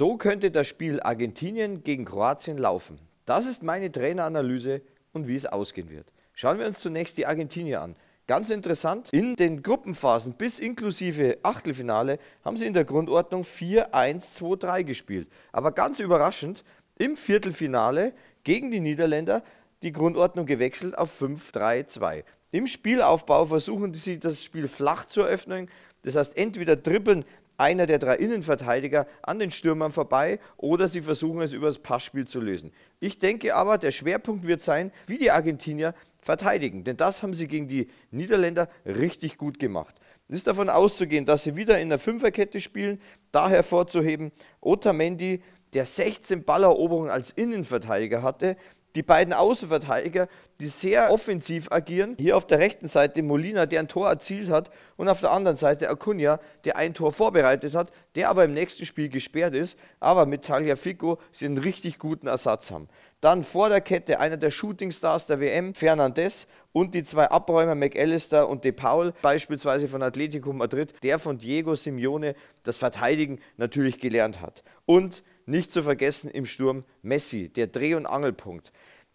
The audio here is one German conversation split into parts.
So könnte das Spiel Argentinien gegen Kroatien laufen. Das ist meine Traineranalyse und wie es ausgehen wird. Schauen wir uns zunächst die Argentinier an. Ganz interessant, in den Gruppenphasen bis inklusive Achtelfinale haben sie in der Grundordnung 4-1-2-3 gespielt. Aber ganz überraschend, im Viertelfinale gegen die Niederländer die Grundordnung gewechselt auf 5-3-2. Im Spielaufbau versuchen sie das Spiel flach zu eröffnen. Das heißt, entweder dribbeln einer der drei Innenverteidiger an den Stürmern vorbei oder sie versuchen es über das Passspiel zu lösen. Ich denke aber, der Schwerpunkt wird sein, wie die Argentinier verteidigen, denn das haben sie gegen die Niederländer richtig gut gemacht. Es ist davon auszugehen, dass sie wieder in der Fünferkette spielen, da hervorzuheben Otamendi, der 16 Balleroberungen als Innenverteidiger hatte, die beiden Außenverteidiger, die sehr offensiv agieren. Hier auf der rechten Seite Molina, der ein Tor erzielt hat, und auf der anderen Seite Acuna, der ein Tor vorbereitet hat, der aber im nächsten Spiel gesperrt ist, aber mit Tagliafico sie einen richtig guten Ersatz haben. Dann vor der Kette einer der Shootingstars der WM, Fernandes, und die zwei Abräumer McAllister und De Paul, beispielsweise von Atletico Madrid, der von Diego Simeone das Verteidigen natürlich gelernt hat. Und nicht zu vergessen im Sturm Messi, der Dreh- und Angelpunkt.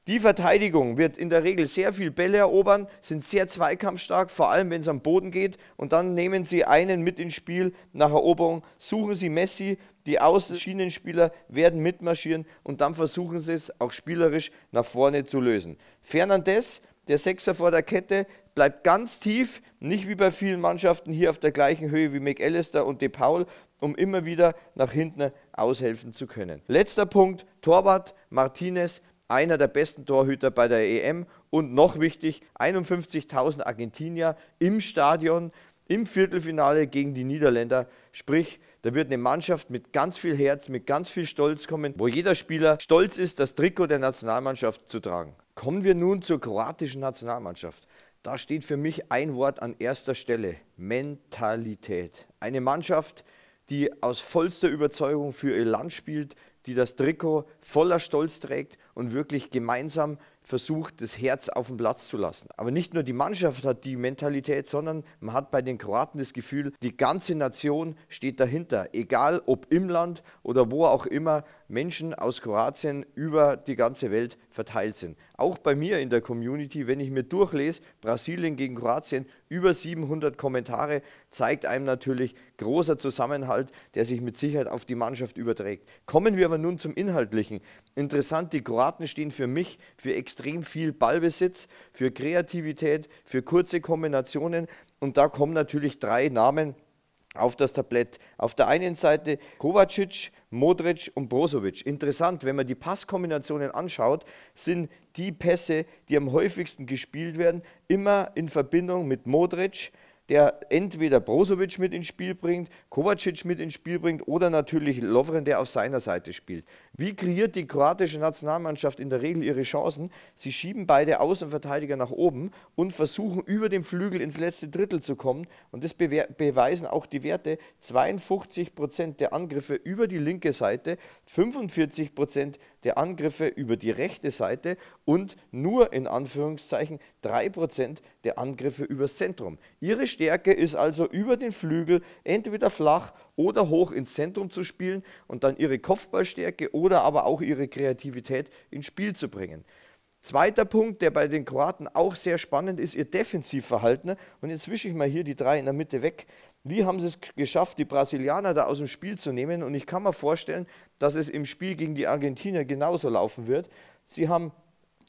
Die Verteidigung wird in der Regel sehr viel Bälle erobern, sind sehr zweikampfstark, vor allem wenn es am Boden geht. Und dann nehmen sie einen mit ins Spiel nach Eroberung, suchen sie Messi, die Außenschienenspieler werden mitmarschieren und dann versuchen sie es auch spielerisch nach vorne zu lösen. Fernandes der Sechser vor der Kette bleibt ganz tief, nicht wie bei vielen Mannschaften hier auf der gleichen Höhe wie McAllister und De Paul, um immer wieder nach hinten aushelfen zu können. Letzter Punkt, Torwart Martinez, einer der besten Torhüter bei der EM und noch wichtig, 51.000 Argentinier im Stadion im Viertelfinale gegen die Niederländer. Sprich, da wird eine Mannschaft mit ganz viel Herz, mit ganz viel Stolz kommen, wo jeder Spieler stolz ist, das Trikot der Nationalmannschaft zu tragen. Kommen wir nun zur kroatischen Nationalmannschaft. Da steht für mich ein Wort an erster Stelle, Mentalität. Eine Mannschaft, die aus vollster Überzeugung für ihr Land spielt, die das Trikot voller Stolz trägt und wirklich gemeinsam versucht, das Herz auf den Platz zu lassen. Aber nicht nur die Mannschaft hat die Mentalität, sondern man hat bei den Kroaten das Gefühl, die ganze Nation steht dahinter. Egal ob im Land oder wo auch immer, Menschen aus Kroatien über die ganze Welt verteilt sind. Auch bei mir in der Community, wenn ich mir durchlese, Brasilien gegen Kroatien, über 700 Kommentare, zeigt einem natürlich großer Zusammenhalt, der sich mit Sicherheit auf die Mannschaft überträgt. Kommen wir aber nun zum Inhaltlichen. Interessant, die Kroaten stehen für mich für extrem viel Ballbesitz, für Kreativität, für kurze Kombinationen. Und da kommen natürlich drei Namen auf das Tablett. Auf der einen Seite Kovacic, Modric und Brozovic. Interessant, wenn man die Passkombinationen anschaut, sind die Pässe, die am häufigsten gespielt werden, immer in Verbindung mit Modric, der entweder Brozovic mit ins Spiel bringt, Kovacic mit ins Spiel bringt oder natürlich Lovren, der auf seiner Seite spielt. Wie kreiert die kroatische Nationalmannschaft in der Regel ihre Chancen? Sie schieben beide Außenverteidiger nach oben und versuchen über den Flügel ins letzte Drittel zu kommen. Und das beweisen auch die Werte. 52 Prozent der Angriffe über die linke Seite, 45 Prozent der Angriffe über die rechte Seite und nur in Anführungszeichen 3 Prozent der Angriffe übers Zentrum. Ihre Stärke ist also über den Flügel entweder flach oder hoch ins Zentrum zu spielen und dann ihre Kopfballstärke oder oder aber auch ihre Kreativität ins Spiel zu bringen. Zweiter Punkt, der bei den Kroaten auch sehr spannend ist, ihr Defensivverhalten. Und jetzt wische ich mal hier die drei in der Mitte weg. Wie haben sie es geschafft, die Brasilianer da aus dem Spiel zu nehmen? Und ich kann mir vorstellen, dass es im Spiel gegen die Argentinier genauso laufen wird. Sie haben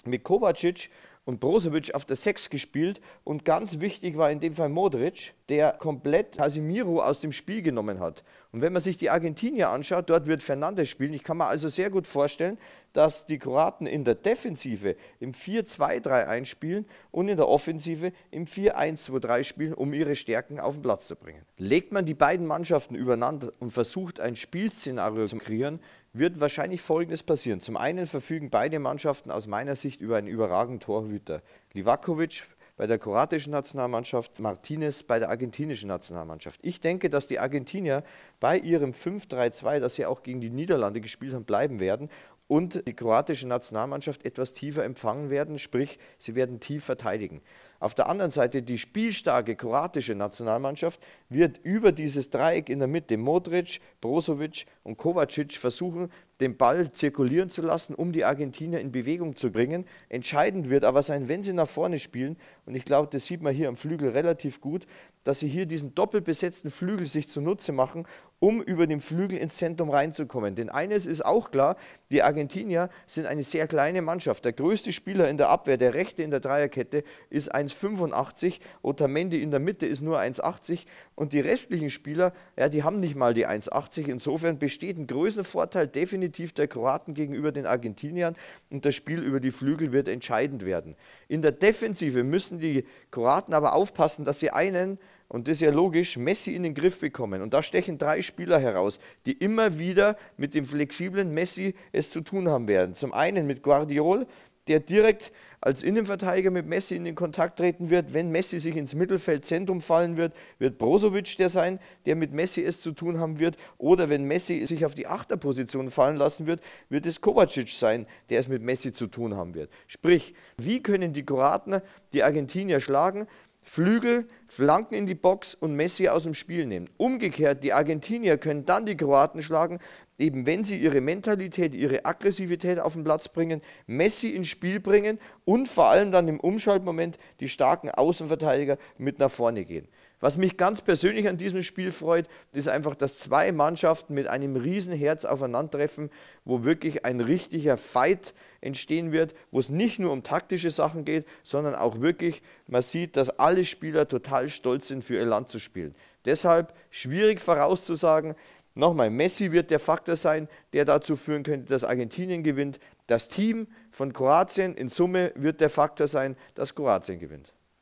mit Kovacic und Brozovic auf der 6 gespielt und ganz wichtig war in dem Fall Modric, der komplett Casimiro aus dem Spiel genommen hat. Und wenn man sich die Argentinier anschaut, dort wird Fernandes spielen. Ich kann mir also sehr gut vorstellen, dass die Kroaten in der Defensive im 4-2-3-1 spielen und in der Offensive im 4-1-2-3 spielen, um ihre Stärken auf den Platz zu bringen. Legt man die beiden Mannschaften übereinander und versucht ein Spielszenario zu kreieren, wird wahrscheinlich Folgendes passieren. Zum einen verfügen beide Mannschaften aus meiner Sicht über einen überragenden Torhüter. Livakovic bei der kroatischen Nationalmannschaft, Martinez bei der argentinischen Nationalmannschaft. Ich denke, dass die Argentinier bei ihrem 5-3-2, das sie auch gegen die Niederlande gespielt haben, bleiben werden und die kroatische Nationalmannschaft etwas tiefer empfangen werden, sprich, sie werden tief verteidigen. Auf der anderen Seite, die spielstarke kroatische Nationalmannschaft wird über dieses Dreieck in der Mitte, Modric, Brozovic und Kovacic, versuchen, den Ball zirkulieren zu lassen, um die Argentinier in Bewegung zu bringen. Entscheidend wird aber sein, wenn sie nach vorne spielen, und ich glaube, das sieht man hier am Flügel relativ gut, dass sie hier diesen doppelt besetzten Flügel sich zunutze machen, um über den Flügel ins Zentrum reinzukommen. Denn eines ist auch klar, die Argentinier sind eine sehr kleine Mannschaft. Der größte Spieler in der Abwehr, der rechte in der Dreierkette, ist 1,85. Otamendi in der Mitte ist nur 1,80. Und die restlichen Spieler, ja, die haben nicht mal die 1,80. Insofern besteht ein Größenvorteil definitiv der Kroaten gegenüber den Argentiniern. Und das Spiel über die Flügel wird entscheidend werden. In der Defensive müssen die Kroaten aber aufpassen, dass sie einen und das ist ja logisch, Messi in den Griff bekommen. Und da stechen drei Spieler heraus, die immer wieder mit dem flexiblen Messi es zu tun haben werden. Zum einen mit Guardiol, der direkt als Innenverteidiger mit Messi in den Kontakt treten wird. Wenn Messi sich ins Mittelfeldzentrum fallen wird, wird Brozovic der sein, der mit Messi es zu tun haben wird. Oder wenn Messi sich auf die Achterposition fallen lassen wird, wird es Kovacic sein, der es mit Messi zu tun haben wird. Sprich, wie können die Kroaten die Argentinier schlagen? Flügel, Flanken in die Box und Messi aus dem Spiel nehmen. Umgekehrt, die Argentinier können dann die Kroaten schlagen, eben wenn sie ihre Mentalität, ihre Aggressivität auf den Platz bringen, Messi ins Spiel bringen und vor allem dann im Umschaltmoment die starken Außenverteidiger mit nach vorne gehen. Was mich ganz persönlich an diesem Spiel freut, ist einfach, dass zwei Mannschaften mit einem Riesenherz aufeinandertreffen, wo wirklich ein richtiger Fight entstehen wird, wo es nicht nur um taktische Sachen geht, sondern auch wirklich, man sieht, dass alle Spieler total stolz sind, für ihr Land zu spielen. Deshalb schwierig vorauszusagen, Nochmal, Messi wird der Faktor sein, der dazu führen könnte, dass Argentinien gewinnt. Das Team von Kroatien in Summe wird der Faktor sein, dass Kroatien gewinnt.